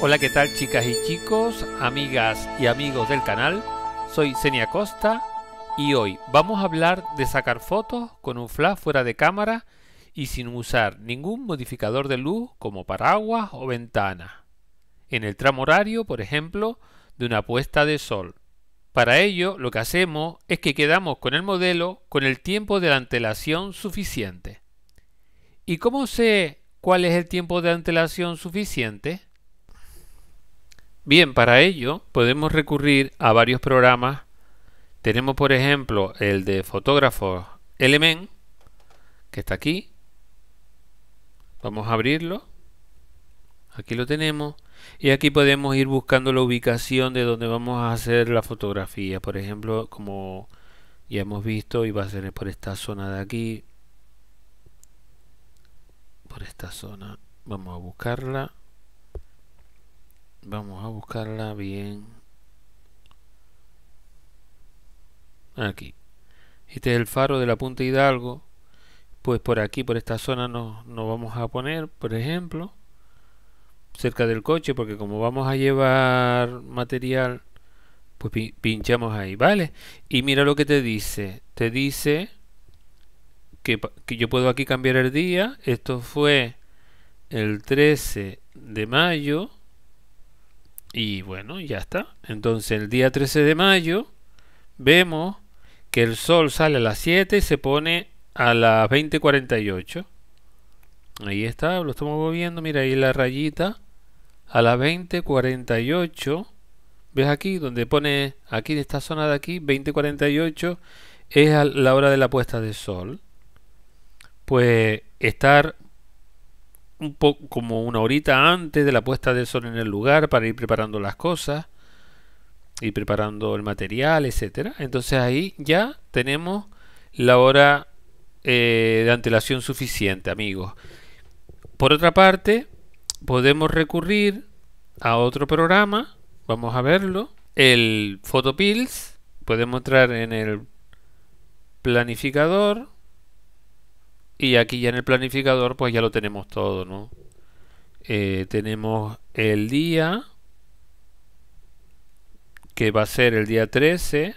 Hola, ¿qué tal chicas y chicos, amigas y amigos del canal? Soy Senia Costa y hoy vamos a hablar de sacar fotos con un flash fuera de cámara y sin usar ningún modificador de luz como paraguas o ventanas. En el tramo horario, por ejemplo, de una puesta de sol. Para ello, lo que hacemos es que quedamos con el modelo con el tiempo de antelación suficiente. ¿Y cómo sé cuál es el tiempo de antelación suficiente? Bien, para ello podemos recurrir a varios programas. Tenemos por ejemplo el de fotógrafo Element, que está aquí. Vamos a abrirlo. Aquí lo tenemos. Y aquí podemos ir buscando la ubicación de donde vamos a hacer la fotografía. Por ejemplo, como ya hemos visto, iba a ser por esta zona de aquí. Por esta zona. Vamos a buscarla vamos a buscarla bien aquí este es el faro de la punta Hidalgo pues por aquí por esta zona nos, nos vamos a poner por ejemplo cerca del coche porque como vamos a llevar material pues pinchamos ahí vale y mira lo que te dice te dice que, que yo puedo aquí cambiar el día esto fue el 13 de mayo y bueno, ya está. Entonces el día 13 de mayo vemos que el sol sale a las 7 y se pone a las 20.48. Ahí está, lo estamos moviendo. Mira ahí la rayita. A las 20.48. ¿Ves aquí? Donde pone, aquí en esta zona de aquí, 20.48 es la hora de la puesta de sol. Pues estar un poco como una horita antes de la puesta del sol en el lugar para ir preparando las cosas y preparando el material, etcétera. Entonces ahí ya tenemos la hora eh, de antelación suficiente, amigos. Por otra parte, podemos recurrir a otro programa, vamos a verlo, el Photopills, podemos entrar en el planificador y aquí ya en el planificador pues ya lo tenemos todo, ¿no? Eh, tenemos el día, que va a ser el día 13,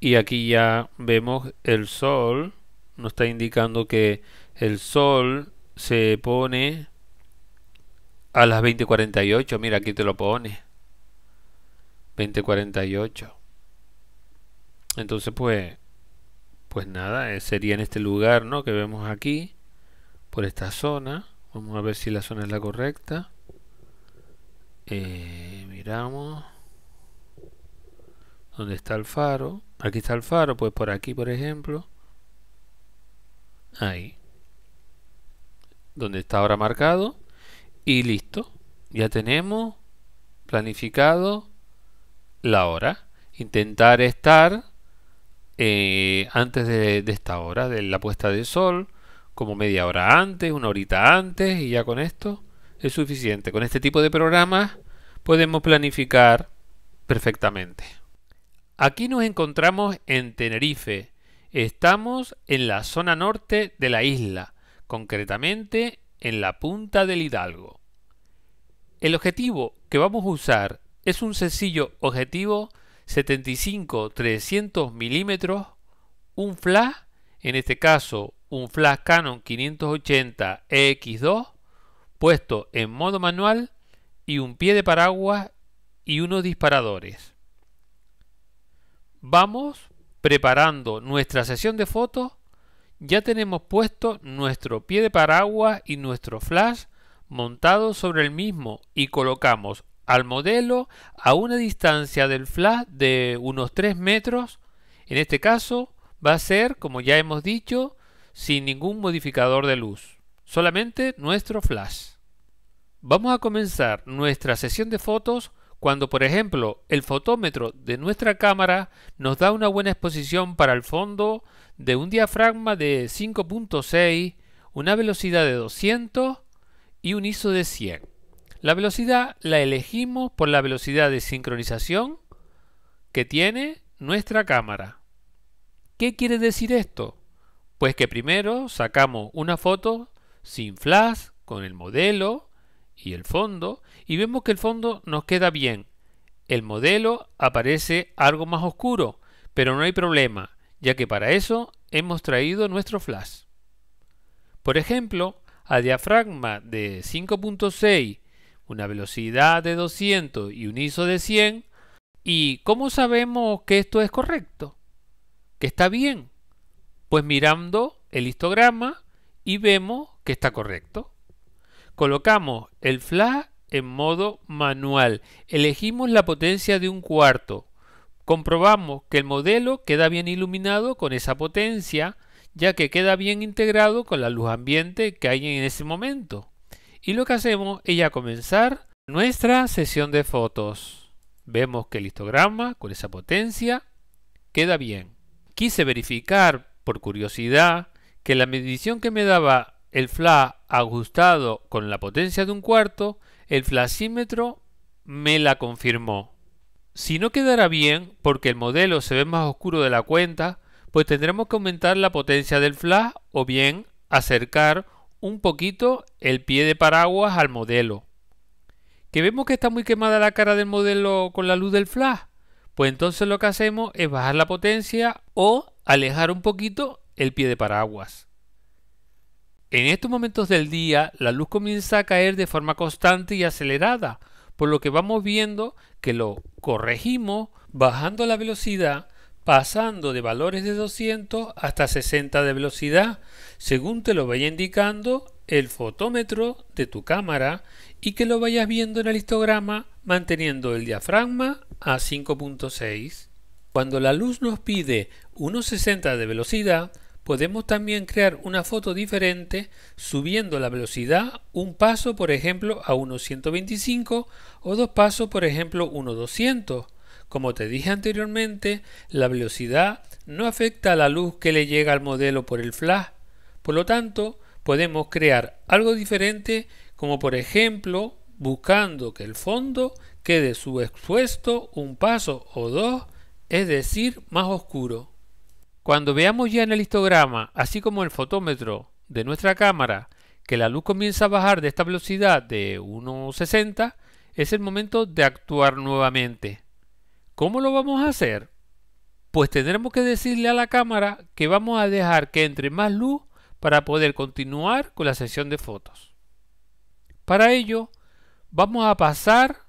y aquí ya vemos el sol, nos está indicando que el sol se pone a las 20.48, mira aquí te lo pone, 20.48. Entonces pues pues nada, eh, sería en este lugar ¿no? que vemos aquí, por esta zona. Vamos a ver si la zona es la correcta. Eh, miramos. ¿Dónde está el faro? Aquí está el faro, pues por aquí, por ejemplo. Ahí. Donde está ahora marcado. Y listo. Ya tenemos planificado la hora. Intentar estar eh, antes de, de, esta hora, de la puesta de sol, como media hora antes, una horita antes, y ya con esto es suficiente. Con este tipo de programas podemos planificar perfectamente. Aquí nos encontramos en Tenerife. Estamos en la zona norte de la isla, concretamente en la punta del Hidalgo. El objetivo que vamos a usar es un sencillo objetivo 75-300 milímetros, un flash, en este caso un flash Canon 580 EX2, puesto en modo manual y un pie de paraguas y unos disparadores. Vamos preparando nuestra sesión de fotos. Ya tenemos puesto nuestro pie de paraguas y nuestro flash montado sobre el mismo y colocamos al modelo a una distancia del flash de unos 3 metros. En este caso va a ser, como ya hemos dicho, sin ningún modificador de luz, solamente nuestro flash. Vamos a comenzar nuestra sesión de fotos cuando, por ejemplo, el fotómetro de nuestra cámara nos da una buena exposición para el fondo de un diafragma de 5.6, una velocidad de 200 y un ISO de 100. La velocidad la elegimos por la velocidad de sincronización que tiene nuestra cámara. ¿Qué quiere decir esto? Pues que primero sacamos una foto sin flash, con el modelo y el fondo, y vemos que el fondo nos queda bien. El modelo aparece algo más oscuro, pero no hay problema, ya que para eso hemos traído nuestro flash. Por ejemplo, a diafragma de 5.6 una velocidad de 200 y un ISO de 100. ¿Y cómo sabemos que esto es correcto? ¿Que está bien? Pues mirando el histograma y vemos que está correcto. Colocamos el flash en modo manual. Elegimos la potencia de un cuarto. Comprobamos que el modelo queda bien iluminado con esa potencia, ya que queda bien integrado con la luz ambiente que hay en ese momento. Y lo que hacemos es ya comenzar nuestra sesión de fotos. Vemos que el histograma con esa potencia queda bien. Quise verificar por curiosidad que la medición que me daba el flash ajustado con la potencia de un cuarto, el flasímetro me la confirmó. Si no quedara bien, porque el modelo se ve más oscuro de la cuenta, pues tendremos que aumentar la potencia del flash o bien acercar un poquito el pie de paraguas al modelo. ¿Que vemos que está muy quemada la cara del modelo con la luz del flash? Pues entonces lo que hacemos es bajar la potencia o alejar un poquito el pie de paraguas. En estos momentos del día la luz comienza a caer de forma constante y acelerada, por lo que vamos viendo que lo corregimos bajando la velocidad pasando de valores de 200 hasta 60 de velocidad, según te lo vaya indicando el fotómetro de tu cámara y que lo vayas viendo en el histograma manteniendo el diafragma a 5.6. Cuando la luz nos pide unos 60 de velocidad, podemos también crear una foto diferente subiendo la velocidad un paso por ejemplo a unos 125 o dos pasos por ejemplo 1.200 como te dije anteriormente, la velocidad no afecta a la luz que le llega al modelo por el flash. Por lo tanto, podemos crear algo diferente como por ejemplo buscando que el fondo quede subexpuesto un paso o dos, es decir, más oscuro. Cuando veamos ya en el histograma, así como el fotómetro de nuestra cámara, que la luz comienza a bajar de esta velocidad de 1.60, es el momento de actuar nuevamente. ¿Cómo lo vamos a hacer? Pues tendremos que decirle a la cámara que vamos a dejar que entre más luz para poder continuar con la sesión de fotos. Para ello, vamos a pasar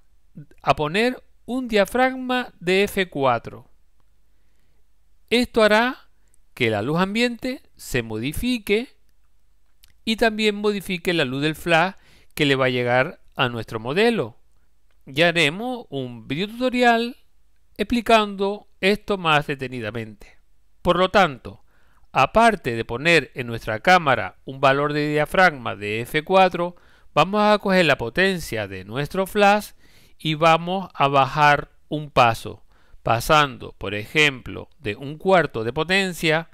a poner un diafragma de F4. Esto hará que la luz ambiente se modifique y también modifique la luz del flash que le va a llegar a nuestro modelo. Ya haremos un video tutorial explicando esto más detenidamente. Por lo tanto, aparte de poner en nuestra cámara un valor de diafragma de F4, vamos a coger la potencia de nuestro flash y vamos a bajar un paso, pasando, por ejemplo, de un cuarto de potencia,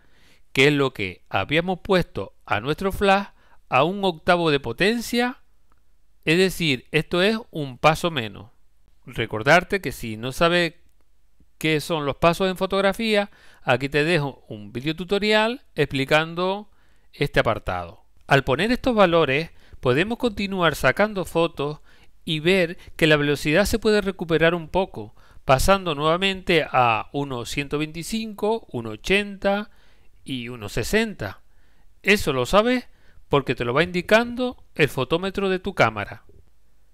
que es lo que habíamos puesto a nuestro flash, a un octavo de potencia, es decir, esto es un paso menos. Recordarte que si no sabes qué son los pasos en fotografía, aquí te dejo un video tutorial explicando este apartado. Al poner estos valores, podemos continuar sacando fotos y ver que la velocidad se puede recuperar un poco, pasando nuevamente a 125, 1.80 y 1.60. Eso lo sabes porque te lo va indicando el fotómetro de tu cámara.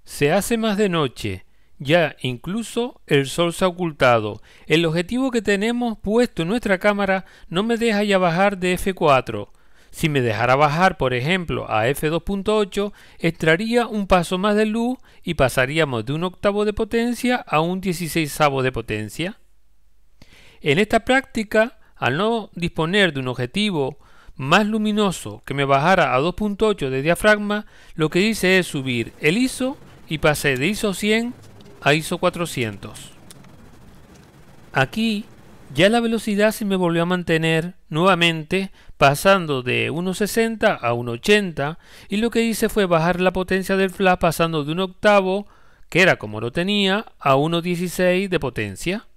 Se hace más de noche ya incluso el sol se ha ocultado. El objetivo que tenemos puesto en nuestra cámara no me deja ya bajar de F4. Si me dejara bajar, por ejemplo, a F2.8, extraería un paso más de luz y pasaríamos de un octavo de potencia a un dieciséisavo de potencia. En esta práctica, al no disponer de un objetivo más luminoso que me bajara a 2.8 de diafragma, lo que hice es subir el ISO y pasé de ISO 100 ISO 400. Aquí ya la velocidad se me volvió a mantener nuevamente pasando de 1.60 a 1.80 y lo que hice fue bajar la potencia del flash pasando de un octavo que era como lo tenía a 1.16 de potencia.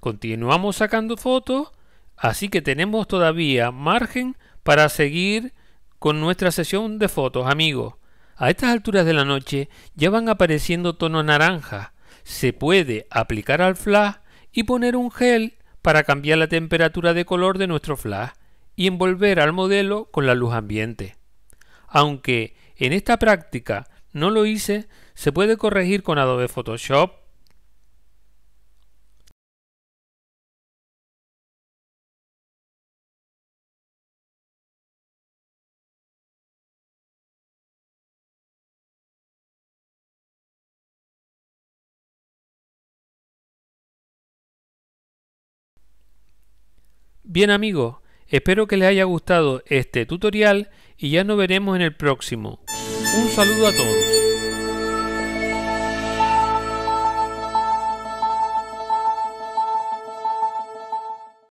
Continuamos sacando fotos así que tenemos todavía margen para seguir con nuestra sesión de fotos amigos. A estas alturas de la noche ya van apareciendo tonos naranja. Se puede aplicar al flash y poner un gel para cambiar la temperatura de color de nuestro flash y envolver al modelo con la luz ambiente. Aunque en esta práctica no lo hice, se puede corregir con Adobe Photoshop, Bien amigos, espero que les haya gustado este tutorial y ya nos veremos en el próximo. Un saludo a todos.